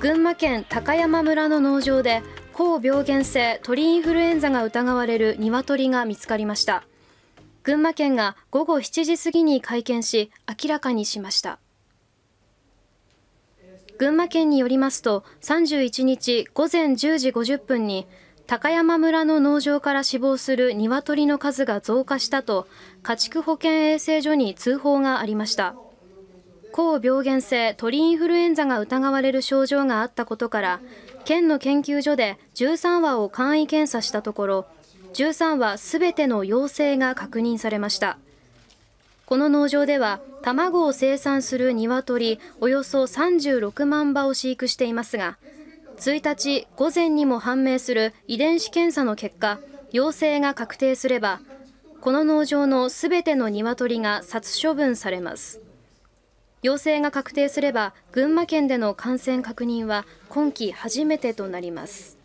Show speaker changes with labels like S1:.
S1: 群馬県高山村の農場で高病原性鳥インフルエンザが疑われる鶏が見つかりました群馬県が午後7時過ぎに会見し明らかにしました群馬県によりますと31日午前10時50分に高山村の農場から死亡する鶏の数が増加したと家畜保健衛生所に通報がありました。高病原性鳥インフルエンザが疑われる症状があったことから県の研究所で13羽を簡易検査したところ13羽すべての陽性が確認されましたこの農場では卵を生産する鶏およそ36万羽を飼育していますが1日午前にも判明する遺伝子検査の結果陽性が確定すればこの農場のすべての鶏が殺処分されます。陽性が確定すれば群馬県での感染確認は今季初めてとなります。